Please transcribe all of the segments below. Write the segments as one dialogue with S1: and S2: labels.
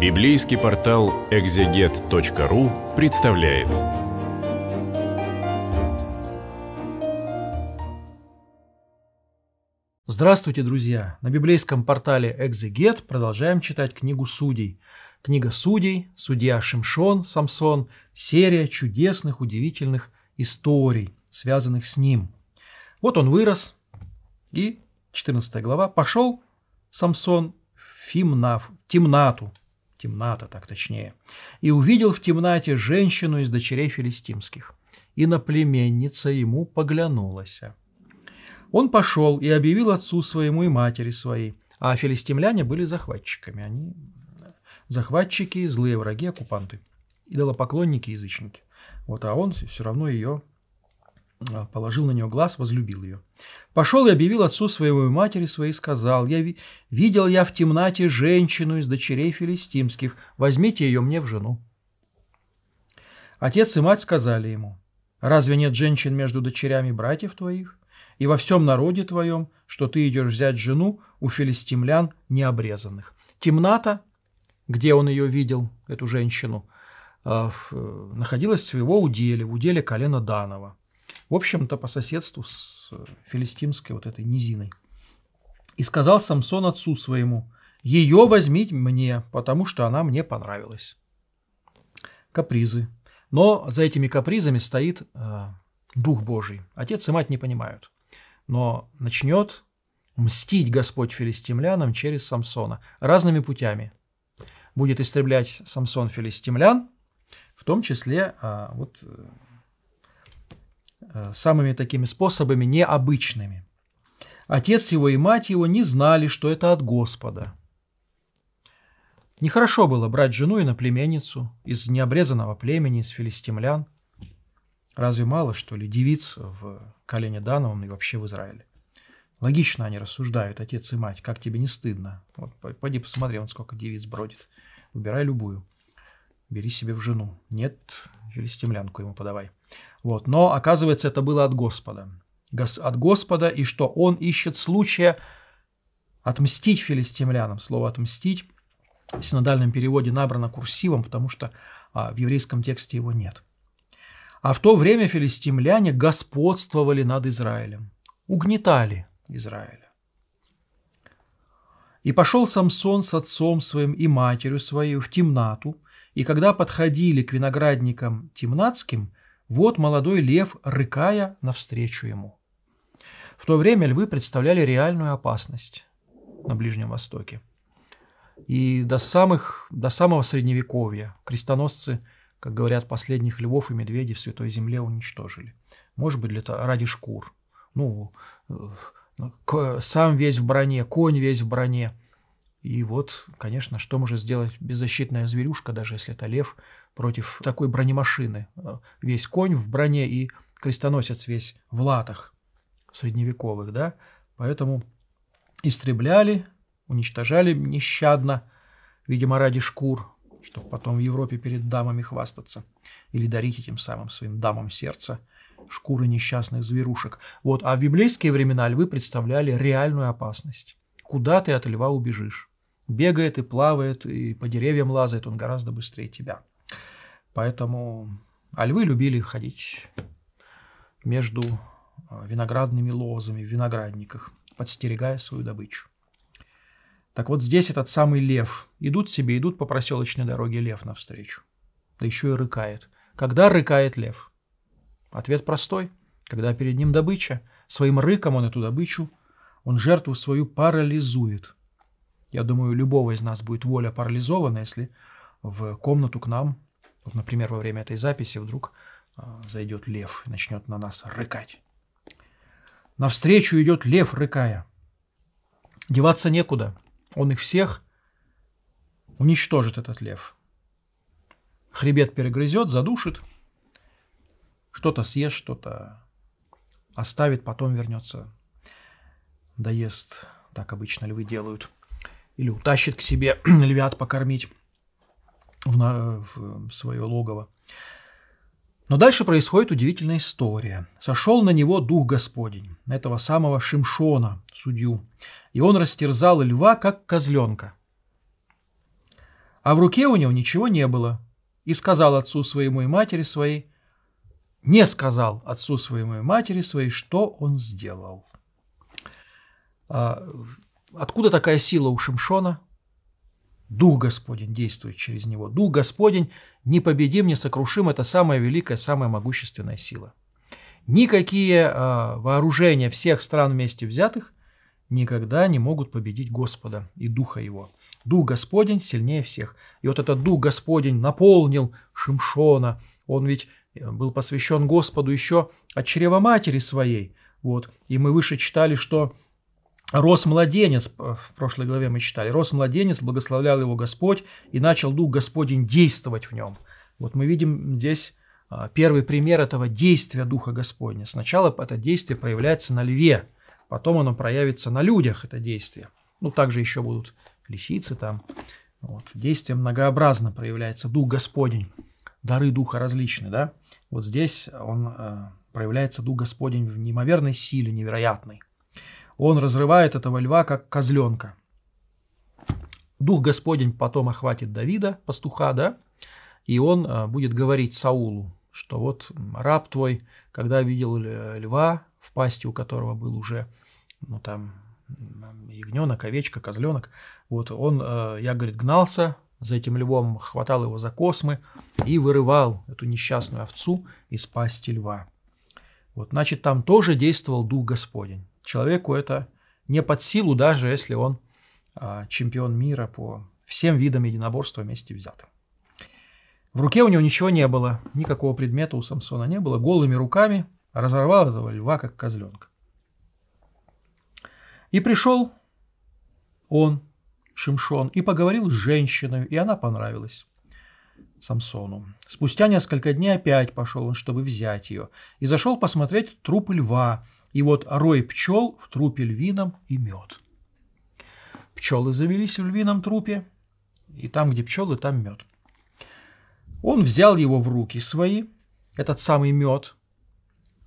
S1: Библейский портал экзегет.ру представляет. Здравствуйте, друзья! На библейском портале Экзегет продолжаем читать книгу Судей. Книга Судей, Судья Шимшон, Самсон, серия чудесных, удивительных историй, связанных с ним. Вот он вырос, и 14 глава, пошел Самсон в Фимнаф, тимнату темната, так точнее, и увидел в темноте женщину из дочерей филистимских, и на племенница ему поглянулась. Он пошел и объявил отцу своему и матери своей, а филистимляне были захватчиками, они захватчики, злые враги, оккупанты, идолопоклонники, язычники. Вот, а он все равно ее Э, положил на нее глаз, возлюбил ее. Пошел и объявил отцу своего и матери своей, сказал, «Я ви видел я в темноте женщину из дочерей филистимских, возьмите ее мне в жену». Отец и мать сказали ему, «Разве нет женщин между дочерями братьев твоих? И во всем народе твоем, что ты идешь взять жену у филистимлян необрезанных». Темната, где он ее видел, эту женщину, э, э, находилась в его уделе, в уделе колена Данова в общем-то, по соседству с э, филистимской вот этой низиной. И сказал Самсон отцу своему, «Ее возьмите мне, потому что она мне понравилась». Капризы. Но за этими капризами стоит э, Дух Божий. Отец и мать не понимают. Но начнет мстить Господь филистимлянам через Самсона разными путями. Будет истреблять Самсон филистимлян, в том числе а, э, вот Э, самыми такими способами необычными. Отец его и мать его не знали, что это от Господа. Нехорошо было брать жену и на племенницу из необрезанного племени, из филистимлян. Разве мало, что ли, девиц в колене Дановом и вообще в Израиле? Логично они рассуждают, отец и мать, как тебе не стыдно? Вот, пойди посмотри, он сколько девиц бродит. Выбирай любую бери себе в жену. Нет, филистимлянку ему подавай. Вот. Но, оказывается, это было от Господа. От Господа, и что он ищет случая отмстить филистимлянам. Слово «отмстить» в синодальном переводе набрано курсивом, потому что а, в еврейском тексте его нет. А в то время филистимляне господствовали над Израилем, угнетали Израиля. И пошел Самсон с отцом своим и матерью свою в темнату, и когда подходили к виноградникам Темнацким, вот молодой лев, рыкая, навстречу ему. В то время львы представляли реальную опасность на Ближнем Востоке. И до, самых, до самого Средневековья крестоносцы, как говорят, последних львов и медведей в Святой Земле уничтожили. Может быть, для, ради шкур. Ну, э, ну сам весь в броне, конь весь в броне. И вот, конечно, что может сделать беззащитная зверюшка, даже если это лев, против такой бронемашины. Э, весь конь в броне и крестоносец весь в латах средневековых, да? Поэтому истребляли, уничтожали нещадно, видимо, ради шкур, чтобы потом в Европе перед дамами хвастаться или дарить этим самым своим дамам сердца шкуры несчастных зверушек. Вот, а в библейские времена львы представляли реальную опасность. Куда ты от льва убежишь? бегает и плавает, и по деревьям лазает, он гораздо быстрее тебя. Поэтому... А львы любили ходить между а, виноградными лозами в виноградниках, подстерегая свою добычу. Так вот здесь этот самый лев. Идут себе, идут по проселочной дороге лев навстречу. Да еще и рыкает. Когда рыкает лев? Ответ простой. Когда перед ним добыча, своим рыком он эту добычу, он жертву свою парализует. Я думаю, любого из нас будет воля парализована, если в комнату к нам, вот, например, во время этой записи вдруг а, зайдет лев и начнет на нас рыкать. Навстречу идет лев, рыкая. Деваться некуда. Он их всех уничтожит, этот лев. Хребет перегрызет, задушит. Что-то съест, что-то оставит, потом вернется. Доест. Так обычно львы делают – или утащит к себе львят покормить в, на, в эм, свое логово. Но дальше происходит удивительная история. Сошел на него дух Господень, этого самого Шимшона, судью, и он растерзал льва, как козленка. А в руке у него ничего не было, и сказал отцу своему и матери своей, не сказал отцу своему и матери своей, что он сделал. А, Откуда такая сила у Шимшона? Дух Господень действует через него. Дух Господень непобедим, несокрушим – это самая великая, самая могущественная сила. Никакие э, вооружения всех стран вместе взятых никогда не могут победить Господа и Духа Его. Дух Господень сильнее всех. И вот этот Дух Господень наполнил Шимшона. Он ведь э, был посвящен Господу еще от чрева матери своей. Вот. И мы выше читали, что Рос младенец, э, в прошлой главе мы читали, рос младенец, благословлял его Господь, и начал Дух Господень действовать в нем. Вот мы видим здесь а, первый пример этого действия Духа Господня. Сначала это действие проявляется на льве, потом оно проявится на людях, это действие. Ну, также еще будут лисицы там. Вот. Действие многообразно проявляется, Дух Господень. Дары Духа различны, да? Вот здесь он э, проявляется Дух Господень в неимоверной силе, невероятной. Он разрывает этого льва, как козленка. Дух Господень потом охватит Давида, пастуха, да, и он а, будет говорить Саулу, что вот раб твой, когда видел э, льва, в пасти у которого был уже, ну там, ягненок, овечка, козленок, вот он, э, я, говорит, гнался за этим львом, хватал его за космы и вырывал эту несчастную овцу из пасти льва. Вот, значит, там тоже действовал Дух Господень человеку это не под силу, даже если он а, чемпион мира по всем видам единоборства вместе взятым. В руке у него ничего не было, никакого предмета у Самсона не было. Голыми руками разорвал этого льва, как козленка. И пришел он, Шимшон, и поговорил с женщиной, и она понравилась. Самсону. Спустя несколько дней опять пошел он, чтобы взять ее, и зашел посмотреть труп льва, и вот рой пчел в трупе львином и мед. Пчелы завелись в львином трупе, и там, где пчелы, там мед. Он взял его в руки свои, этот самый мед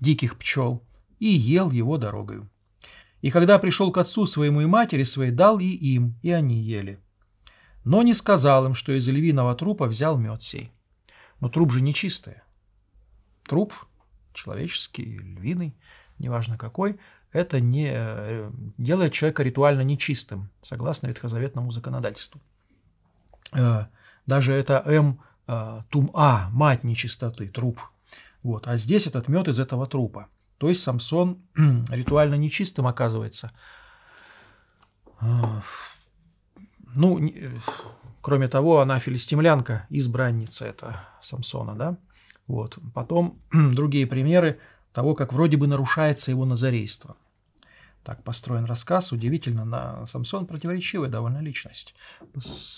S1: диких пчел, и ел его дорогою. И когда пришел к отцу своему и матери своей, дал и им, и они ели. Но не сказал им, что из львиного трупа взял мед сей. Но труп же нечистый. Труп человеческий, львиный, неважно какой, это не э, делает человека ритуально нечистым, согласно ветхозаветному законодательству. Э, даже это М эм, э, Тум-А, мать нечистоты, труп. Вот. А здесь этот мед из этого трупа. То есть Самсон ритуально нечистым оказывается. Ну, кроме того, она филистимлянка, избранница это Самсона, да? Вот. Потом другие примеры того, как вроде бы нарушается его назарейство. Так построен рассказ. Удивительно, на Самсон противоречивая довольно личность.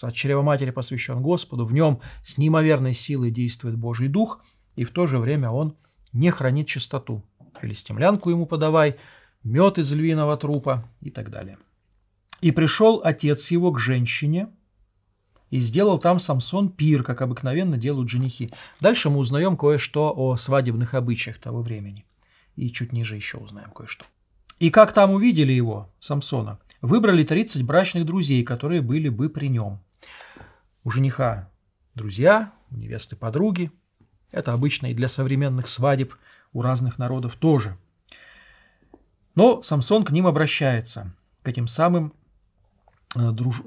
S1: От чрева матери посвящен Господу, в нем с неимоверной силой действует Божий Дух, и в то же время он не хранит чистоту. Филистимлянку ему подавай, мед из львиного трупа и так далее. И пришел отец его к женщине, и сделал там Самсон пир, как обыкновенно делают женихи. Дальше мы узнаем кое-что о свадебных обычаях того времени. И чуть ниже еще узнаем кое-что. И как там увидели его, Самсона, выбрали 30 брачных друзей, которые были бы при нем. У жениха друзья, у невесты подруги. Это обычно и для современных свадеб у разных народов тоже. Но Самсон к ним обращается, к этим самым э, друж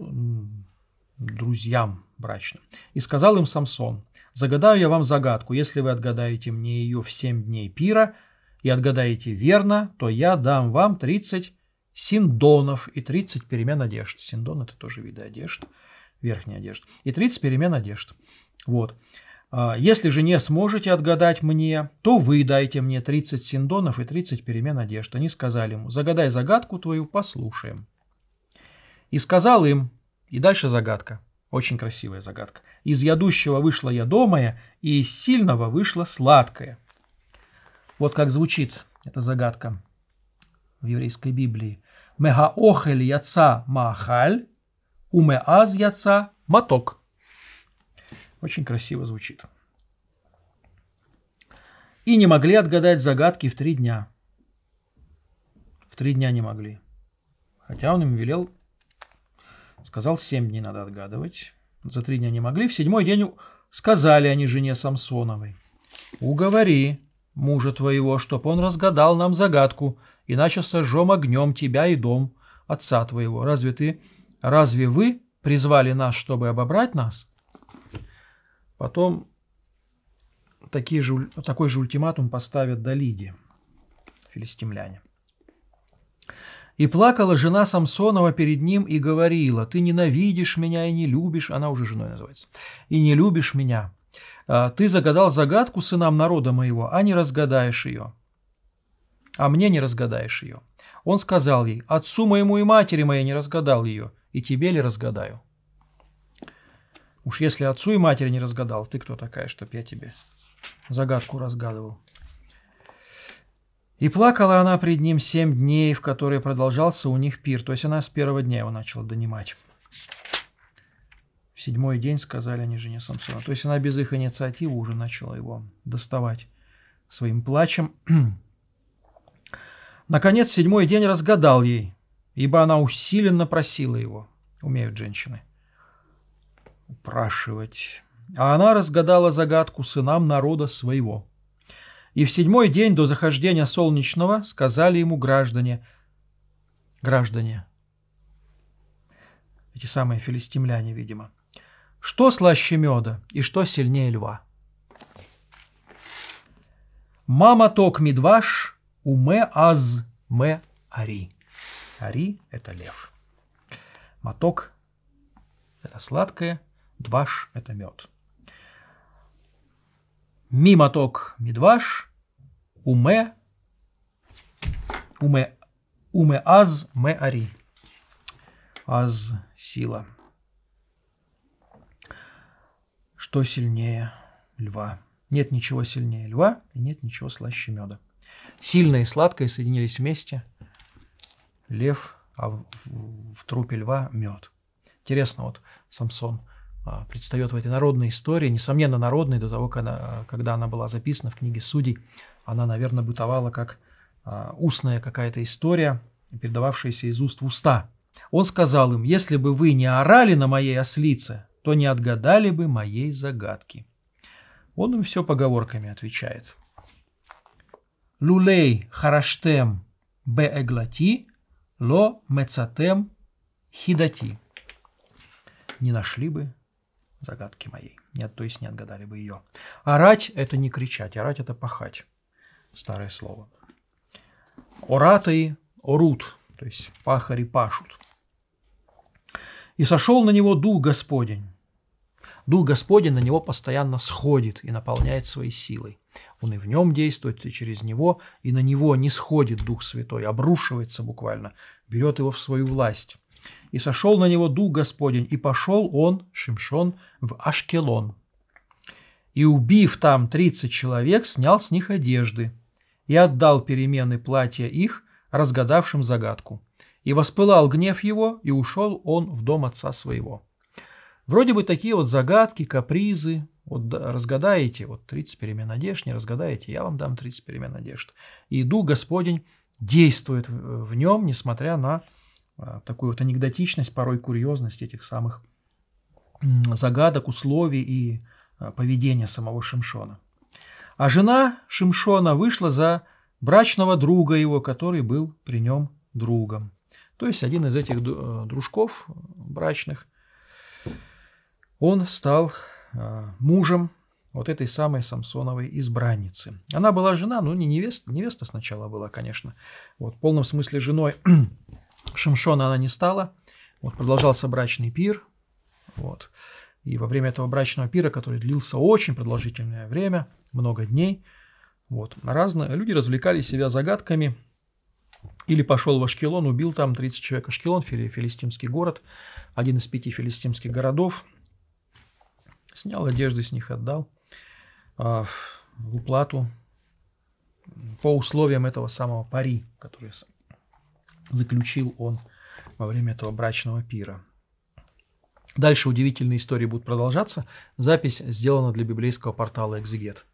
S1: друзьям брачным. И сказал им Самсон, «Загадаю я вам загадку. Если вы отгадаете мне ее в семь дней пира и отгадаете верно, то я дам вам 30 синдонов и 30 перемен одежд». Синдон – это тоже виды одежд, верхняя одежда. И 30 перемен одежд. Вот. «А если же не сможете отгадать мне, то вы дайте мне 30 синдонов и 30 перемен одежд. Они сказали ему, загадай загадку твою, послушаем. И сказал им, и дальше загадка. Очень красивая загадка. Из ядущего вышла ядомая, и из сильного вышла сладкая. Вот как звучит эта загадка в еврейской Библии. Мега Мегаохель яца махаль, уме аз яца маток. Очень красиво звучит. И не могли отгадать загадки в три дня. В три дня не могли. Хотя он им велел Сказал, семь дней надо отгадывать. За три дня не могли. В седьмой день сказали они жене Самсоновой. «Уговори мужа твоего, чтоб он разгадал нам загадку, иначе сожжем огнем тебя и дом отца твоего. Разве ты, разве вы призвали нас, чтобы обобрать нас?» Потом такие же, такой же ультиматум поставят Далиде, филистимляне. И плакала жена Самсонова перед ним и говорила, «Ты ненавидишь меня и не любишь», она уже женой называется, «и не любишь меня. А, ты загадал загадку сынам народа моего, а не разгадаешь ее, а мне не разгадаешь ее». Он сказал ей, «Отцу моему и матери моей не разгадал ее, и тебе ли разгадаю?» Уж если отцу и матери не разгадал, ты кто такая, чтоб я тебе загадку разгадывал? И плакала она пред ним семь дней, в которые продолжался у них пир. То есть она с первого дня его начала донимать. В седьмой день сказали они жене Самсона. То есть она без их инициативы уже начала его доставать своим плачем. Наконец, седьмой день разгадал ей, ибо она усиленно просила его. Умеют женщины упрашивать. А она разгадала загадку сынам народа своего – и в седьмой день до захождения солнечного сказали ему граждане, граждане, эти самые филистимляне, видимо, что слаще меда и что сильнее льва? Мама ток медваш уме аз мэ ари. Ари – это лев. Моток – это сладкое, дваш – это мед. Мимоток Медваш, Уме, Уме, Уме Аз, Ме Ари. Аз сила. Что сильнее льва? Нет ничего сильнее льва и нет ничего слаще меда. Сильное и сладкое соединились вместе. Лев, а в, в, в трупе льва мед. Интересно, вот Самсон – а, предстает в этой народной истории, несомненно народной, до того, когда, когда она была записана в книге «Судей», она, наверное, бытовала как а, устная какая-то история, передававшаяся из уст в уста. Он сказал им, «Если бы вы не орали на моей ослице, то не отгадали бы моей загадки». Он им все поговорками отвечает. «Лулей хараштем беэглати, ло мецатем хидати». Не нашли бы, загадки моей. Нет, то есть не отгадали бы ее. Орать – это не кричать, орать – это пахать. Старое слово. Ораты – орут, то есть пахари пашут. «И сошел на него Дух Господень». Дух Господень на него постоянно сходит и наполняет своей силой. Он и в нем действует, и через него, и на него не сходит Дух Святой, обрушивается буквально, берет его в свою власть. И сошел на него дух Господень, и пошел он, Шимшон, в Ашкелон. И, убив там тридцать человек, снял с них одежды и отдал перемены платья их, разгадавшим загадку. И воспылал гнев его, и ушел он в дом отца своего. Вроде бы такие вот загадки, капризы, вот разгадаете, вот 30 перемен одежд, не разгадаете, я вам дам 30 перемен одежд. И дух Господень действует в нем, несмотря на Э, такую вот анекдотичность, порой курьезность этих самых загадок, условий и э, поведения самого Шимшона. А жена Шимшона вышла за брачного друга его, который был при нем другом. То есть один из этих э, дружков брачных, он стал мужем вот этой самой Самсоновой избранницы. Она была жена, ну не невеста, невеста сначала была, конечно, вот в полном смысле женой Шимшона она не стала. Вот, продолжался брачный пир. Вот. И во время этого брачного пира, который длился очень продолжительное время, много дней, вот, разные люди развлекали себя загадками. Или пошел в Ашкелон, убил там 30 человек. Ашкелон – филистимский город, один из пяти филистимских городов. Снял одежды с них, отдал а, в уплату по условиям этого самого пари, который заключил он во время этого брачного пира. Дальше удивительные истории будут продолжаться. Запись сделана для библейского портала «Экзегет».